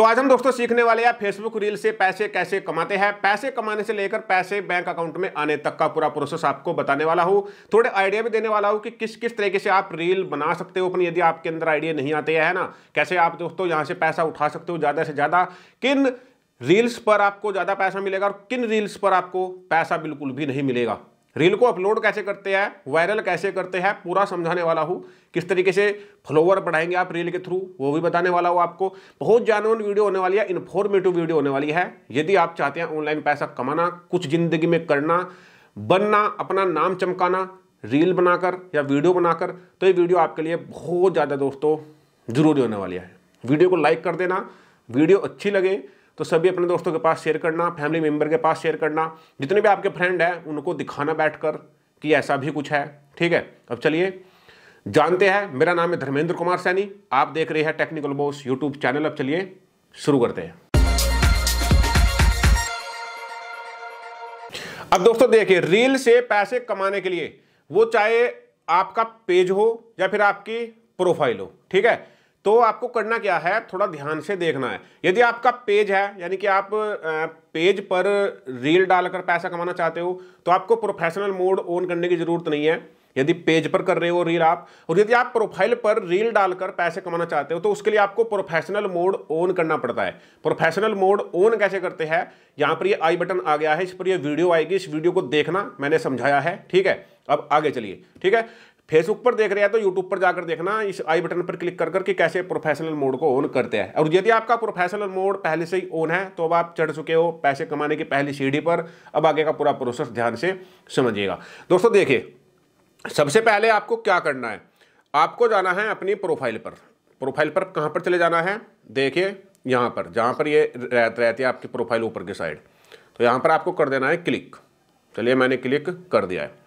तो आज हम दोस्तों सीखने वाले हैं फेसबुक रील से पैसे कैसे कमाते हैं पैसे कमाने से लेकर पैसे बैंक अकाउंट में आने तक का पूरा प्रोसेस आपको बताने वाला हूँ थोड़े आइडिया भी देने वाला हूँ कि किस किस तरीके से आप रील बना सकते हो अपनी यदि आपके अंदर आइडिया नहीं आते हैं ना कैसे आप दोस्तों यहाँ से पैसा उठा सकते हो ज़्यादा से ज़्यादा किन रील्स पर आपको ज़्यादा पैसा मिलेगा और किन रील्स पर आपको पैसा बिल्कुल भी नहीं मिलेगा रील को अपलोड कैसे करते हैं वायरल कैसे करते हैं पूरा समझाने वाला हूँ किस तरीके से फॉलोवर बढ़ाएंगे आप रील के थ्रू वो भी बताने वाला हूँ आपको बहुत जानवन वीडियो होने वाली है इन्फॉर्मेटिव वीडियो होने वाली है यदि आप चाहते हैं ऑनलाइन पैसा कमाना कुछ ज़िंदगी में करना बनना अपना नाम चमकाना रील बनाकर या वीडियो बनाकर तो ये वीडियो आपके लिए बहुत ज़्यादा दोस्तों ज़रूरी होने वाली है वीडियो को लाइक कर देना वीडियो अच्छी लगे तो सभी अपने दोस्तों के पास शेयर करना फैमिली मेम्बर के पास शेयर करना जितने भी आपके फ्रेंड हैं उनको दिखाना बैठ कर कि ऐसा भी कुछ है ठीक है अब चलिए जानते हैं मेरा नाम है धर्मेंद्र कुमार सैनी आप देख रहे हैं टेक्निकल बोस यूट्यूब चैनल अब चलिए शुरू करते हैं अब दोस्तों देखिए रील से पैसे कमाने के लिए वो चाहे आपका पेज हो या फिर आपकी प्रोफाइल हो ठीक है तो आपको करना क्या है थोड़ा ध्यान से देखना है यदि आपका पेज है यानी कि आप पेज पर रील डालकर पैसा कमाना चाहते हो तो आपको प्रोफेशनल मोड ऑन करने की ज़रूरत नहीं है यदि पेज पर कर रहे हो रील आप और यदि आप प्रोफाइल पर रील डालकर पैसे कमाना चाहते हो तो उसके लिए आपको प्रोफेशनल मोड ऑन करना पड़ता है प्रोफेशनल मोड ऑन कैसे करते हैं यहां पर ये आई बटन आ गया है इस पर ये वीडियो आएगी इस वीडियो को देखना मैंने समझाया है ठीक है अब आगे चलिए ठीक है फेसबुक पर देख रहे हैं तो यूट्यूब पर जाकर देखना इस आई बटन पर क्लिक कर करके कैसे प्रोफेशनल मोड को ऑन करते हैं और यदि आपका प्रोफेशनल मोड पहले से ही ऑन है तो अब आप चढ़ चुके हो पैसे कमाने की पहली सीढ़ी पर अब आगे का पूरा प्रोसेस ध्यान से समझिएगा दोस्तों देखिए सबसे पहले आपको क्या करना है आपको जाना है अपनी प्रोफाइल पर प्रोफाइल पर कहाँ पर चले जाना है देखिए यहाँ पर जहाँ पर ये रहत रहती है आपकी प्रोफाइल ऊपर की साइड तो यहाँ पर आपको कर देना है क्लिक चलिए मैंने क्लिक कर दिया है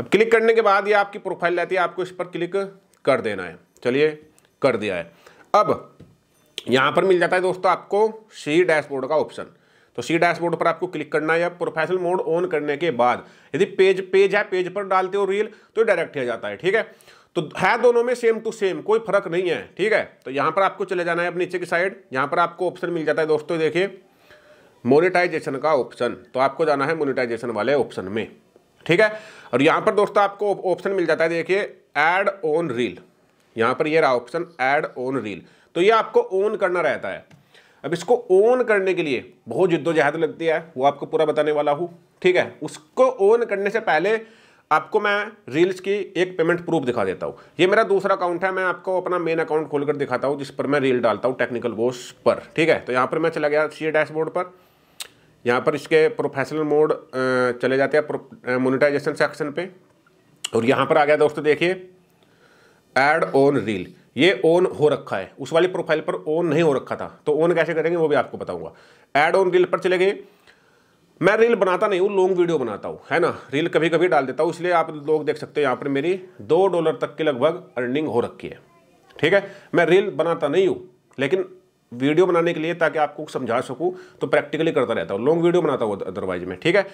अब क्लिक करने के बाद ये आपकी प्रोफाइल रहती है आपको इस पर क्लिक कर देना है चलिए कर दिया है अब यहाँ पर मिल जाता है दोस्तों आपको सी डैशबोर्ड का ऑप्शन तो सी डैशबोर्ड पर आपको क्लिक करना है प्रोफेशनल मोड ऑन करने के बाद यदि पेज पेज है पेज पर डालते हो रील तो डायरेक्ट ही जाता है ठीक है तो है दोनों में सेम टू सेम कोई फर्क नहीं है ठीक है तो यहाँ पर आपको चले जाना है अब नीचे की साइड यहाँ पर आपको ऑप्शन मिल जाता है दोस्तों देखिए मोनिटाइजेशन का ऑप्शन तो आपको जाना है मोनिटाइजेशन वाले ऑप्शन में ठीक है और यहां पर दोस्तों आपको ऑप्शन मिल जाता है देखिए एड ऑन रील यहां पर ये रहा ऑप्शन एड ऑन रील तो ये आपको ऑन करना रहता है अब इसको ऑन करने के लिए बहुत जिद्दोजहद लगती है वो आपको पूरा बताने वाला हूं ठीक है उसको ऑन करने से पहले आपको मैं रील्स की एक पेमेंट प्रूफ दिखा देता हूँ ये मेरा दूसरा अकाउंट है मैं आपको अपना मेन अकाउंट खोलकर दिखाता हूँ जिस पर मैं रील डालता हूँ टेक्निकल वोस पर ठीक है तो यहाँ पर मैं चला गया सी डैशबोर्ड पर यहाँ पर इसके प्रोफेशनल मोड चले जाते हैं मोनिटाइजेशन सेक्शन पे और यहाँ पर आ गया दोस्तों देखिए एड ऑन रील ये ऑन हो रखा है उस वाली प्रोफाइल पर ऑन नहीं हो रखा था तो ऑन कैसे करेंगे वो भी आपको बताऊंगा एड ऑन रील पर चले गए मैं रील बनाता नहीं हूँ लॉन्ग वीडियो बनाता हूँ है ना रील कभी कभी डाल देता हूँ इसलिए आप लोग देख सकते हो यहाँ पर मेरी दो डॉलर तक की लगभग अर्निंग हो रखी है ठीक है मैं रील बनाता नहीं हूँ लेकिन वीडियो बनाने के लिए ताकि आपको समझा सकूँ तो प्रैक्टिकली करता रहता हूँ लॉन्ग वीडियो बनाता हूँ अदरवाइज में ठीक है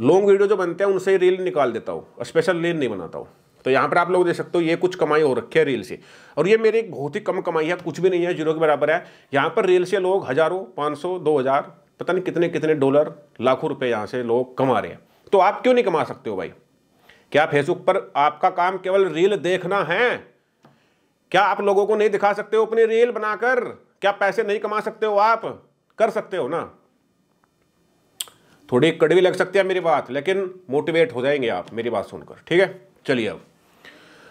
लॉन्ग वीडियो जो बनते हैं उनसे ही रील निकाल देता हूँ स्पेशल रील नहीं बनाता हूँ तो यहाँ पर आप लोग देख सकते हो ये कुछ कमाई हो रखी है रील से और ये मेरी बहुत ही कम कमाई है कुछ भी नहीं है जीरो के बराबर है यहाँ पर रील से लोग हज़ारों पाँच सौ दो हज़ार पता नहीं कितने कितने डॉलर लाखों रुपए यहाँ से लोग कमा रहे हैं तो आप क्यों नहीं कमा सकते हो भाई क्या फेसबुक पर आपका काम केवल रील देखना है क्या आप लोगों को नहीं दिखा सकते हो अपनी रील बनाकर क्या पैसे नहीं कमा सकते हो आप कर सकते हो ना थोड़ी कड़वी लग सकती है मेरी बात लेकिन मोटिवेट हो जाएंगे आप मेरी बात सुनकर ठीक है चलिए अब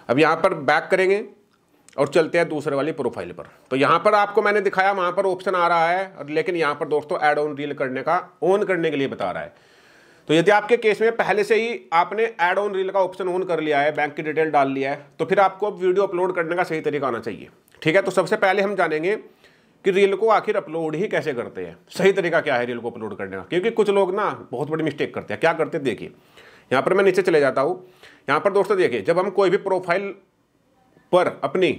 अब यहाँ पर बैक करेंगे और चलते हैं दूसरे वाली प्रोफाइल पर तो यहाँ पर आपको मैंने दिखाया वहाँ पर ऑप्शन आ रहा है और लेकिन यहाँ पर दोस्तों ऐड ऑन रील करने का ऑन करने के लिए बता रहा है तो यदि आपके केस में पहले से ही आपने ऐड ऑन रील का ऑप्शन ऑन कर लिया है बैंक की डिटेल डाल लिया है तो फिर आपको अब वीडियो अपलोड करने का सही तरीका आना चाहिए ठीक है तो सबसे पहले हम जानेंगे कि रील को आखिर अपलोड ही कैसे करते हैं सही तरीका क्या है रील को अपलोड करने का क्योंकि कुछ लोग ना बहुत बड़ी मिस्टेक करते हैं क्या करते हैं देखिए यहाँ पर मैं नीचे चले जाता हूँ यहाँ पर दोस्तों देखिए जब हम कोई भी प्रोफाइल पर अपनी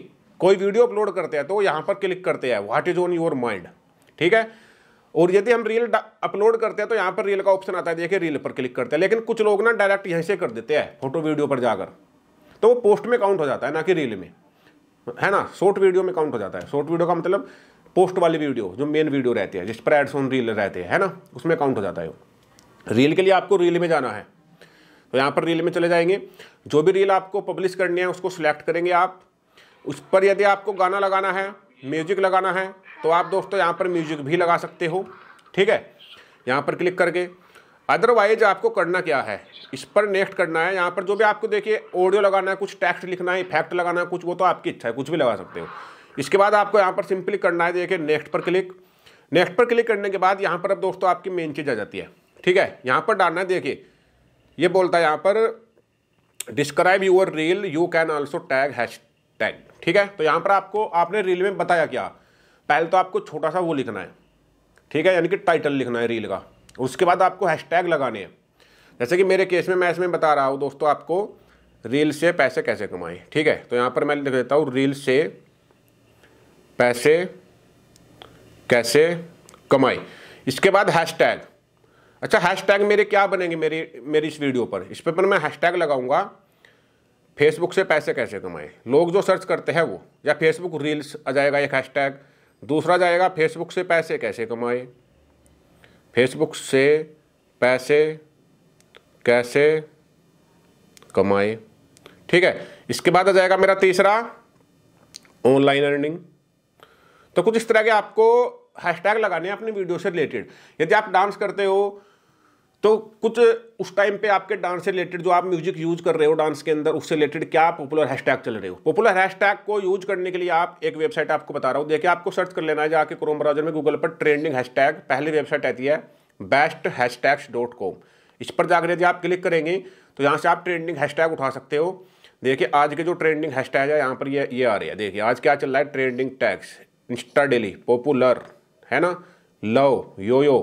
कोई वीडियो अपलोड करते हैं तो यहाँ पर क्लिक करते हैं what is on your mind ठीक है और यदि हम रील अपलोड करते हैं तो यहाँ पर रील का ऑप्शन आता है देखिए रील पर क्लिक करते हैं लेकिन कुछ लोग ना डायरेक्ट यहीं से कर देते हैं फोटो वीडियो पर जाकर तो वो पोस्ट में काउंट हो जाता है ना कि रील में है ना शॉर्ट वीडियो में काउंट हो जाता है शॉर्ट वीडियो का मतलब पोस्ट वाले वीडियो जो मेन वीडियो रहते हैं जिस पर एड्स ऑन रील रहते हैं है ना उसमें काउंट हो जाता है रील के लिए आपको रील में जाना है तो यहाँ पर रील में चले जाएंगे जो भी रील आपको पब्लिश करनी है उसको सिलेक्ट करेंगे आप उस पर यदि आपको गाना लगाना है म्यूजिक लगाना है तो आप दोस्तों यहाँ पर म्यूजिक भी लगा सकते हो ठीक है यहाँ पर क्लिक करके अदरवाइज आपको करना क्या है इस पर नेक्स्ट करना है यहाँ पर जो भी आपको देखिए ऑडियो लगाना है कुछ टेक्स्ट लिखना है इफेक्ट लगाना है कुछ वो तो आपकी इच्छा है कुछ भी लगा सकते हो इसके बाद आपको यहाँ पर सिंपली करना है देखिए नेक्स्ट पर क्लिक नेक्स्ट पर क्लिक करने के बाद यहाँ पर अब दोस्तों आपकी मेन चीज़ आ जाती है ठीक है यहाँ पर डालना है देखिए ये बोलता है यहाँ पर describe your reel you can also tag hashtag ठीक है तो यहाँ पर आपको आपने रील में बताया क्या पहले तो आपको छोटा सा वो लिखना है ठीक है यानी कि टाइटल लिखना है रील का उसके बाद आपको हैशटैग लगाने हैं जैसे कि मेरे केस में मैं इसमें बता रहा हूँ दोस्तों आपको रील से पैसे कैसे कमाएं ठीक है तो यहाँ पर मैं लिख देता हूँ रील से पैसे कैसे कमाए इसके बाद हैशटैग अच्छा हैशटैग मेरे क्या बनेंगे मेरी मेरी इस वीडियो पर इस पर पर मैं हैशटैग लगाऊंगा फेसबुक से पैसे कैसे कमाए लोग जो सर्च करते हैं वो या फेसबुक रील्स आ जाएगा एक हैशटैग दूसरा जाएगा फेसबुक से पैसे कैसे कमाए फेसबुक से पैसे कैसे कमाए ठीक है इसके बाद आ जाएगा मेरा तीसरा ऑनलाइन अर्निंग तो कुछ इस तरह के आपको हैशटैग लगाने हैं अपने वीडियो से रिलेटेड यदि आप डांस करते हो तो कुछ उस टाइम पे आपके डांस से रिलेटेड जो आप म्यूजिक यूज कर रहे हो डांस के अंदर उससे रिलेटेड क्या पॉपुलर हैशटैग चल रहे हो पॉपुलर हैशटैग को यूज करने के लिए आप एक वेबसाइट आपको बता रहा हूँ देखिए आपको सर्च कर लेना है जाके क्रोम ब्राउजर में गूगल पर ट्रेंडिंग हैशटैग पहली वेबसाइट आती है बेस्ट हैशटैग्स डॉट कॉम इस पर जाकर यदि आप क्लिक करेंगे तो यहाँ से आप ट्रेंडिंग हैशटैग उठा सकते हो देखिए आज के जो ट्रेंडिंग हैशटैग है यहाँ पर ये ये आ रहा है देखिए आज क्या चल रहा है trending tags insta daily popular है ना लव यो यो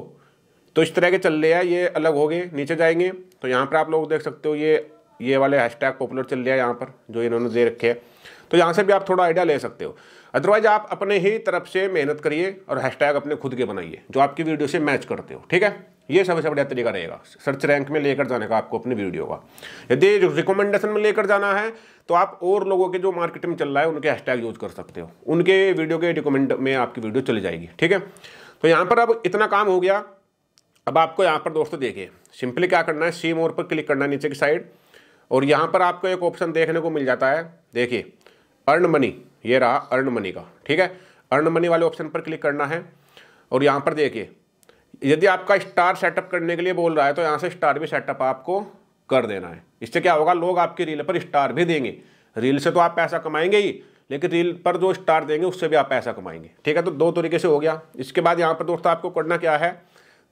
तो इस तरह के चल रहे हैं ये अलग हो गए नीचे जाएंगे तो यहाँ पर आप लोग देख सकते हो ये ये वाले हैशटैग पॉपुलर चल रहा है यहाँ पर जो इन्होंने दे रखे हैं तो यहाँ से भी आप थोड़ा आइडिया ले सकते हो अदरवाइज आप अपने ही तरफ से मेहनत करिए और हैशटैग अपने खुद के बनाइए जो आपकी वीडियो से मैच करते हो ठीक है ये सबसे बढ़िया तरीका रहेगा सर्च रैंक में लेकर जाने का आपको अपने वीडियो का यदि रिकमेंडेशन में लेकर जाना है तो आप और लोगों के जो मार्केट में चल रहा है उनके हैशटैग यूज़ कर सकते हो उनके वीडियो के रिकमेंड में आपकी वीडियो चली जाएगी ठीक है तो यहाँ पर अब इतना काम हो गया अब आपको यहाँ पर दोस्तों देखिए सिंपली क्या करना है सीम और पर क्लिक करना है नीचे की साइड और यहाँ पर आपको एक ऑप्शन देखने को मिल जाता है देखिए अर्न मनी ये रहा अर्न मनी का ठीक है अर्न मनी वाले ऑप्शन पर क्लिक करना है और यहाँ पर देखिए यदि आपका स्टार सेटअप करने के लिए बोल रहा है तो यहाँ से स्टार भी सेटअप आपको कर देना है इससे क्या होगा लोग आपके रील पर स्टार भी देंगे रील से तो आप पैसा कमाएंगे ही लेकिन रील पर जो स्टार देंगे उससे भी आप पैसा कमाएंगे ठीक है तो दो तरीके से हो गया इसके बाद यहाँ पर दोस्तों आपको करना क्या है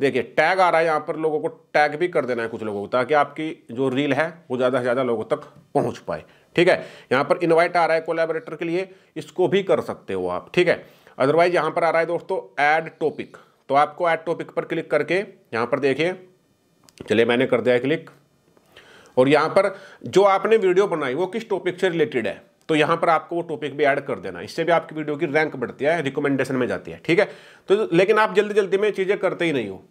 देखिए टैग आ रहा है यहाँ पर लोगों को टैग भी कर देना है कुछ लोगों को ताकि आपकी जो रील है वो ज़्यादा से ज़्यादा लोगों तक पहुँच पाए ठीक है यहाँ पर इन्वाइट आ रहा है कोलेबरेटर के लिए इसको भी कर सकते हो आप ठीक है अदरवाइज यहाँ पर आ रहा है दोस्तों ऐड टॉपिक तो आपको ऐड टॉपिक पर क्लिक करके यहाँ पर देखिए चलिए मैंने कर दिया क्लिक और यहाँ पर जो आपने वीडियो बनाई वो किस टॉपिक से रिलेटेड है तो यहाँ पर आपको वो टॉपिक भी ऐड कर देना इससे भी आपकी वीडियो की रैंक बढ़ती है रिकमेंडेशन में जाती है ठीक है तो लेकिन आप जल्दी जल्दी में चीज़ें करते ही नहीं हो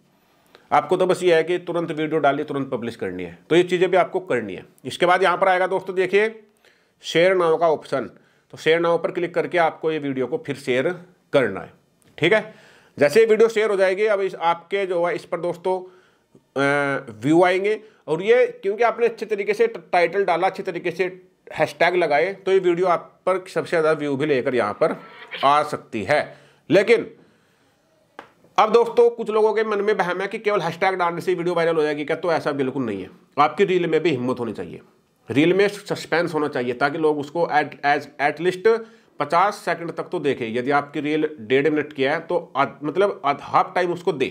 आपको तो बस ये है कि तुरंत वीडियो डाली तुरंत पब्लिश करनी है तो ये चीज़ें भी आपको करनी है इसके बाद यहाँ पर आएगा दोस्तों देखिए शेयर नाव का ऑप्शन तो शेयर नाव पर क्लिक करके आपको ये वीडियो को फिर शेयर करना है ठीक है जैसे ही वीडियो शेयर हो जाएगी अब इस आपके जो है इस पर दोस्तों व्यू आएंगे और ये क्योंकि आपने अच्छे तरीके से टाइटल डाला अच्छे तरीके से हैशटैग लगाए तो ये वीडियो आप पर सबसे ज़्यादा व्यू भी लेकर यहाँ पर आ सकती है लेकिन अब दोस्तों कुछ लोगों के मन में बहम है कि केवल हैशटैग डालने से वीडियो वायरल हो जाएगी क्या तो ऐसा बिल्कुल नहीं है आपकी रील में भी हिम्मत होनी चाहिए रील में सस्पेंस होना चाहिए ताकि लोग उसको एट एज एटलीस्ट पचास सेकंड तक तो देखे यदि आपकी रील डेढ़ मिनट की है तो आद, मतलब हाफ टाइम उसको दे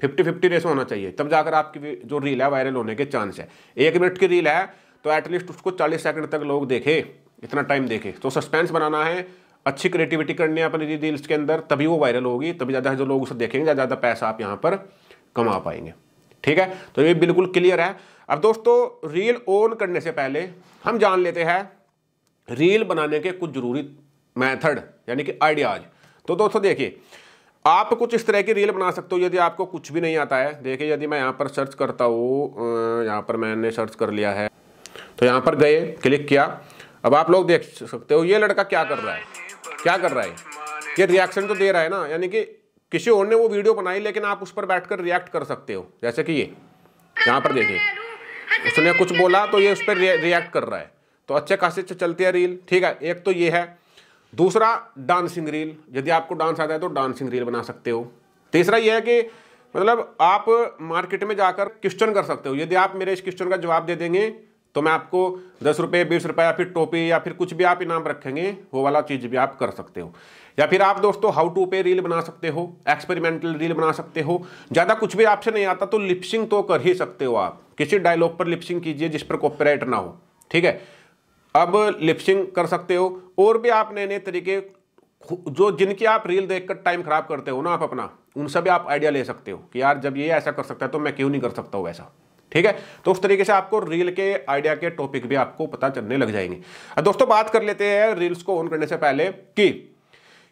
फिफ्टी फिफ्टी रेस होना चाहिए तब जाकर आपकी जो रील है वायरल होने के चांस है एक मिनट की रील है तो एटलीस्ट उसको चालीस सेकंड तक लोग देखें इतना टाइम देखें तो सस्पेंस बनाना है अच्छी क्रिएटिविटी करनी है अपनी रील्स के अंदर तभी वो वायरल होगी तभी ज़्यादा जो लोग उसे देखेंगे ज़्यादा पैसा आप यहाँ पर कमा पाएंगे ठीक है तो ये बिल्कुल क्लियर है अब दोस्तों रील ऑन करने से पहले हम जान लेते हैं रील बनाने के कुछ ज़रूरी मैथड यानी कि आइडियाज तो दोस्तों देखिए आप कुछ इस तरह की रील बना सकते हो यदि आपको कुछ भी नहीं आता है देखिए यदि मैं यहाँ पर सर्च करता हूँ यहाँ पर मैंने सर्च कर लिया है तो यहाँ पर गए क्लिक किया अब आप लोग देख सकते हो ये लड़का क्या कर रहा है क्या कर रहा है ये रिएक्शन तो दे रहा है ना यानी कि किसी और ने वो वीडियो बनाई लेकिन आप उस पर बैठ रिएक्ट कर सकते हो जैसे कि ये यहाँ पर देखिए उसने कुछ बोला तो ये उस पर रिएक्ट कर रहा है तो अच्छे खासे चलती है रील ठीक है एक तो ये है दूसरा डांसिंग रील यदि आपको डांस आता है तो डांसिंग रील बना सकते हो तीसरा यह है कि मतलब आप मार्केट में जाकर क्वेश्चन कर सकते हो यदि आप मेरे इस क्वेश्चन का जवाब दे देंगे तो मैं आपको दस रुपये बीस रुपये या फिर टोपी या फिर कुछ भी आप इनाम रखेंगे वो वाला चीज़ भी आप कर सकते हो या फिर आप दोस्तों हाउ टू पे रील बना सकते हो एक्सपेरिमेंटल रील बना सकते हो ज़्यादा कुछ भी आपसे नहीं आता तो लिपसिंग तो कर ही सकते हो आप किसी डायलॉग पर लिपसिंग कीजिए जिस पर कॉपरेट ना हो ठीक है अब लिपसिंग कर सकते हो और भी आप नए नए तरीके जो जिनकी आप रील देखकर टाइम खराब करते हो ना आप अपना उनसे भी आप आइडिया ले सकते हो कि यार जब ये ऐसा कर सकता है तो मैं क्यों नहीं कर सकता हूँ ऐसा ठीक है तो उस तरीके से आपको रील के आइडिया के टॉपिक भी आपको पता चलने लग जाएंगे दोस्तों बात कर लेते हैं रील्स को ऑन करने से पहले कि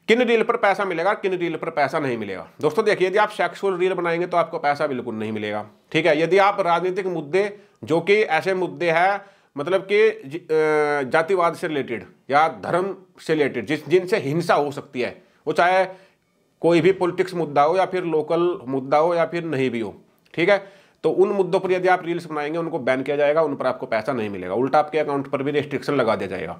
किन रील पर पैसा मिलेगा किन रील पर पैसा नहीं मिलेगा दोस्तों देखिए यदि आप सेक्सुअल रील बनाएंगे तो आपको पैसा बिल्कुल नहीं मिलेगा ठीक है यदि आप राजनीतिक मुद्दे जो कि ऐसे मुद्दे हैं मतलब कि जातिवाद से रिलेटेड या धर्म से रिलेटेड जिस जिनसे हिंसा हो सकती है वो चाहे कोई भी पॉलिटिक्स मुद्दा हो या फिर लोकल मुद्दा हो या फिर नहीं भी हो ठीक है तो उन मुद्दों पर यदि आप रील्स बनाएंगे उनको बैन किया जाएगा उन पर आपको पैसा नहीं मिलेगा उल्टा आपके अकाउंट पर भी रिस्ट्रिक्शन लगा दिया जाएगा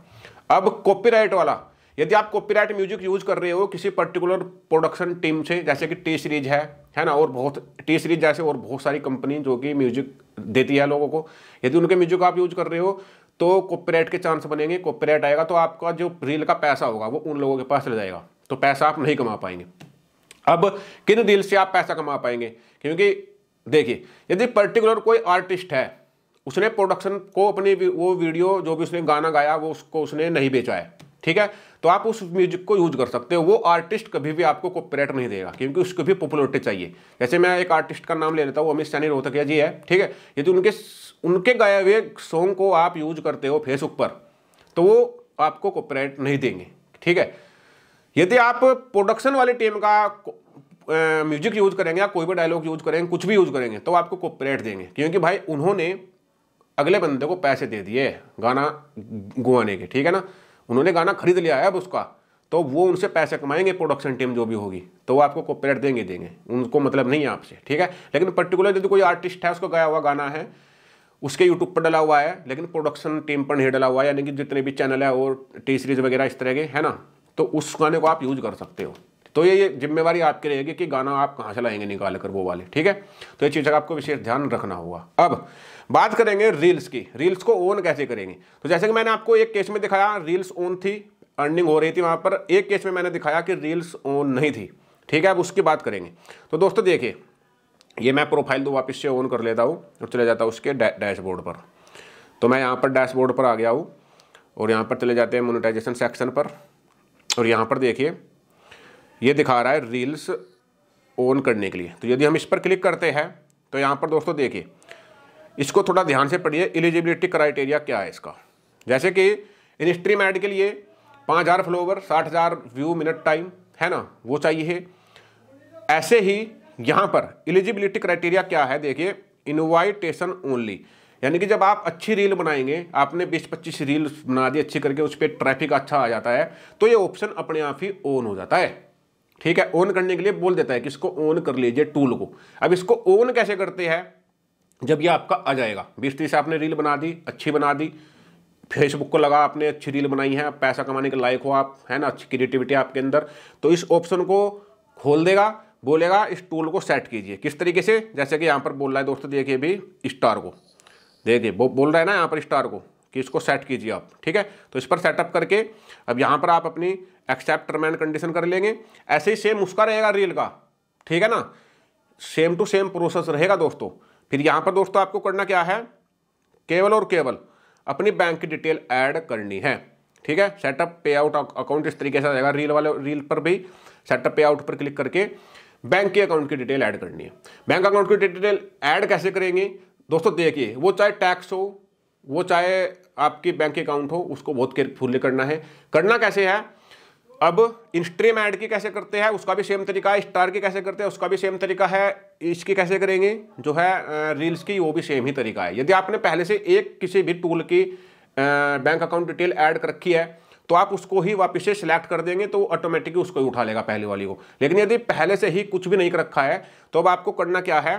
अब कॉपीराइट वाला यदि आप कॉपीराइट म्यूजिक यूज कर रहे हो किसी पर्टिकुलर प्रोडक्शन टीम से जैसे कि टी सीरीज है है ना और बहुत टी सीरीज जैसे और बहुत सारी कंपनी जो कि म्यूजिक देती है लोगों को यदि उनके म्यूजिक आप यूज कर रहे हो तो कॉपीराइट के चांस बनेंगे कॉपीराइट आएगा तो आपका जो रील का पैसा होगा वो उन लोगों के पास चले जाएगा तो पैसा आप नहीं कमा पाएंगे अब किन रील से आप पैसा कमा पाएंगे क्योंकि देखिए यदि पर्टिकुलर कोई आर्टिस्ट है उसने प्रोडक्शन को अपनी वो वीडियो जो भी उसने गाना गाया वो उसको उसने नहीं बेचा है ठीक है तो आप उस म्यूजिक को यूज कर सकते हो वो आर्टिस्ट कभी भी आपको कॉपरेट नहीं देगा क्योंकि उसको भी पॉपुलरिटी चाहिए जैसे मैं एक आर्टिस्ट का नाम ले लेता हूँ अमित सैनी रोहतकिया जी है ठीक है यदि तो उनके उनके गाए हुए सॉन्ग को आप यूज करते हो फेसबुक पर तो वो आपको कॉपरेट नहीं देंगे ठीक है यदि आप प्रोडक्शन वाली टीम का म्यूजिक यूज करेंगे या कोई भी डायलॉग यूज करेंगे कुछ भी यूज करेंगे तो आपको कॉपरेट देंगे क्योंकि भाई उन्होंने अगले बंदे को पैसे दे दिए गाना गुआने के ठीक है ना उन्होंने गाना खरीद लिया है अब उसका तो वो उनसे पैसे कमाएंगे प्रोडक्शन टीम जो भी होगी तो वो आपको कॉपरेट देंगे देंगे उनको मतलब नहीं है आपसे ठीक है लेकिन पर्टिकुलर यदि कोई आर्टिस्ट है उसको गाया हुआ गाना है उसके यूट्यूब पर डला हुआ है लेकिन प्रोडक्शन टीम पर नहीं डला हुआ है यानी कि जितने भी चैनल है और टी सीरीज वगैरह इस तरह के है ना तो उस गाने को आप यूज कर सकते हो तो ये जिम्मेवारी आपकी रहेगी कि गाना आप कहाँ से लाएंगे निकाल कर वो वाले ठीक है तो ये चीज़ का आपको विशेष ध्यान रखना होगा अब बात करेंगे रील्स की रील्स को ओन कैसे करेंगे तो जैसे कि मैंने आपको एक केस में दिखाया रील्स ओन थी अर्निंग हो रही थी वहाँ पर एक केस में मैंने दिखाया कि रील्स ओन नहीं थी ठीक है अब उसकी बात करेंगे तो दोस्तों देखिए ये मैं प्रोफाइल दो तो वापस से ओन कर लेता हूँ और चले जाता हूँ उसके डैशबोर्ड पर तो मैं यहाँ पर डैशबोर्ड पर आ गया हूँ और यहाँ पर चले जाते हैं मोनेटाइजेशन सेक्शन पर और यहाँ पर देखिए ये दिखा रहा है रील्स ओन करने के लिए तो यदि हम इस पर क्लिक करते हैं तो यहाँ पर दोस्तों देखिए इसको थोड़ा ध्यान से पढ़िए एलिजिबिलिटी क्राइटेरिया क्या है इसका जैसे कि रजिस्ट्री एड के लिए पाँच हज़ार फ्लोवर साठ हज़ार व्यू मिनट टाइम है ना वो चाहिए ऐसे ही यहाँ पर एलिजिबिलिटी क्राइटेरिया क्या है देखिए इन्वाइटेशन ओनली यानी कि जब आप अच्छी रील बनाएंगे आपने 20-25 रील बना दी अच्छी करके उस पर ट्रैफिक अच्छा आ जाता है तो ये ऑप्शन अपने आप ही ऑन हो जाता है ठीक है ऑन करने के लिए बोल देता है कि इसको ऑन कर लीजिए टूल को अब इसको ऑन कैसे करते हैं जब ये आपका आ जाएगा बीस तीस आपने रील बना दी अच्छी बना दी फेसबुक को लगा आपने अच्छी रील बनाई है पैसा कमाने के लायक हो आप है ना अच्छी क्रिएटिविटी आपके अंदर तो इस ऑप्शन को खोल देगा बोलेगा इस टूल को सेट कीजिए किस तरीके से जैसे कि यहाँ पर बोल रहा है दोस्तों देखिए अभी स्टार को देखिए बो, बोल रहा है ना यहाँ पर स्टार को कि इसको सेट कीजिए आप ठीक है तो इस पर सेटअप करके अब यहाँ पर आप अपनी एक्सेप्ट टर्म एंड कंडीशन कर लेंगे ऐसे ही सेम उसका रहेगा रील का ठीक है ना सेम टू सेम प्रोसेस रहेगा दोस्तों फिर यहाँ पर दोस्तों आपको करना क्या है केवल और केवल अपनी बैंक की डिटेल ऐड करनी है ठीक है सेटअप पे आउट अकाउंट इस तरीके से आ जाएगा रील वाले रील पर भी सेटअप पे आउट पर क्लिक करके बैंक के अकाउंट की डिटेल ऐड करनी है बैंक अकाउंट की डिटेल ऐड कैसे करेंगे दोस्तों देखिए वो चाहे टैक्स हो वो चाहे आपकी बैंक अकाउंट हो उसको बहुत केयरफुल करना है करना कैसे है अब ऐड की कैसे करते हैं उसका भी सेम तरीका है स्टार की कैसे करते हैं उसका भी सेम तरीका है इसकी कैसे करेंगे जो है रील्स की वो भी सेम ही तरीका है यदि आपने पहले से एक किसी भी टूल की बैंक अकाउंट डिटेल ऐड कर रखी है तो आप उसको ही वापस से सिलेक्ट कर देंगे तो ऑटोमेटिकली उसको ही उठा लेगा पहले वाली को लेकिन यदि पहले से ही कुछ भी नहीं कर रखा है तो अब आपको करना क्या है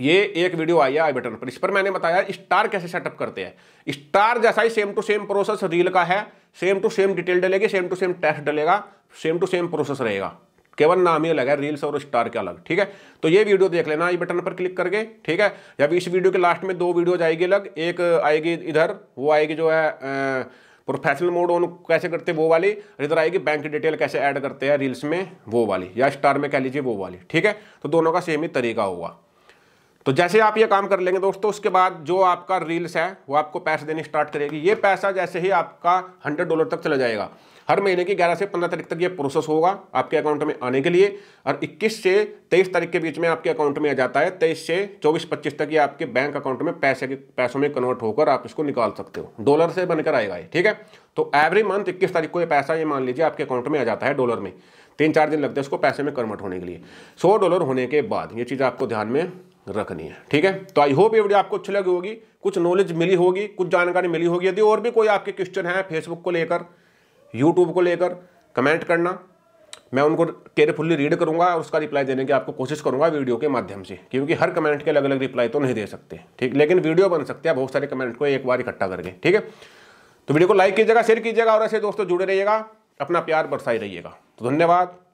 ये एक वीडियो आई है आई बटन पर इस पर मैंने बताया स्टार कैसे सेटअप करते हैं स्टार जैसा ही same to same process reel का है सेम टू सेम डिटेल डलेगी सेम टू सेम टेस्ट डलेगा सेम टू सेम प्रोसेस रहेगा केवल नाम ही अलग है रील्स और स्टार के अलग ठीक है तो ये वीडियो देख लेना आई बटन पर क्लिक करके ठीक है जब इस वीडियो के लास्ट में दो वीडियो आएगी अलग एक आएगी इधर वो आएगी जो है प्रोफेशनल मोड ऑन कैसे करते वो वाली इधर आएगी बैंक डिटेल कैसे ऐड करते हैं रील्स में वो वाली या स्टार में कह लीजिए वो वाली ठीक है तो दोनों का सेम ही तरीका होगा तो जैसे आप ये काम कर लेंगे दोस्तों उसके बाद जो आपका रील्स है वो आपको पैसे देने स्टार्ट करेगी ये पैसा जैसे ही आपका हंड्रेड डॉलर तक चला जाएगा हर महीने की ग्यारह से पंद्रह तारीख तक ये प्रोसेस होगा आपके अकाउंट में आने के लिए और इक्कीस से तेईस तारीख के बीच में आपके अकाउंट में आ जाता है तेईस से चौबीस पच्चीस तक ये आपके बैंक अकाउंट में पैसे के पैसों में कन्वर्ट होकर आप इसको निकाल सकते हो डॉलर से बनकर आएगा ये ठीक है तो एवरी मंथ इक्कीस तारीख को ये पैसा ये मान लीजिए आपके अकाउंट में आ जाता है डॉलर में तीन चार दिन लगते हैं उसको पैसे में कन्वर्ट होने के लिए सौ डॉलर होने के बाद ये चीज़ आपको ध्यान में रखनी है ठीक है तो आई होप ये वीडियो आपको अच्छी लगी होगी कुछ नॉलेज मिली होगी कुछ जानकारी मिली होगी यदि और भी कोई आपके क्वेश्चन है फेसबुक को लेकर यूट्यूब को लेकर कमेंट करना मैं उनको केयरफुल्ली रीड करूंगा और उसका रिप्लाई देने की आपको कोशिश करूंगा वीडियो के माध्यम से क्योंकि हर कमेंट के अलग अलग रिप्लाई तो नहीं दे सकते ठीक लेकिन वीडियो बन सकते हैं बहुत सारे कमेंट को एक बार इकट्ठा करके ठीक है तो वीडियो को लाइक कीजिएगा शेयर कीजिएगा और ऐसे दोस्तों जुड़े रहिएगा अपना प्यार बरसाई रहिएगा तो धन्यवाद